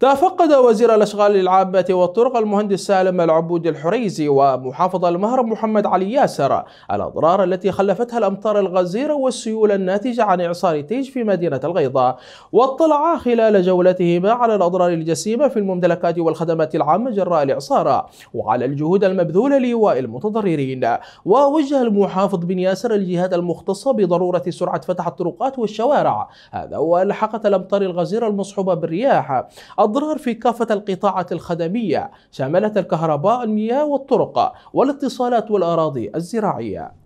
تفقد وزير الأشغال العامة والطرق المهندس سالم العبود الحريزي ومحافظ المهرب محمد علي ياسر الأضرار التي خلفتها الأمطار الغزيرة والسيول الناتجة عن إعصار تيج في مدينة الغيضه واطلعا خلال جولتهما على الأضرار الجسيمة في الممتلكات والخدمات العامة جراء الإعصار وعلى الجهود المبذولة لإيواء المتضررين ووجه المحافظ بن ياسر الجهات المختصة بضرورة سرعة فتح الطرقات والشوارع هذا وألحقت الأمطار الغزيرة المصحوبة بالرياح أضرار في كافة القطاعات الخدمية شملت الكهرباء المياه والطرق والاتصالات والأراضي الزراعية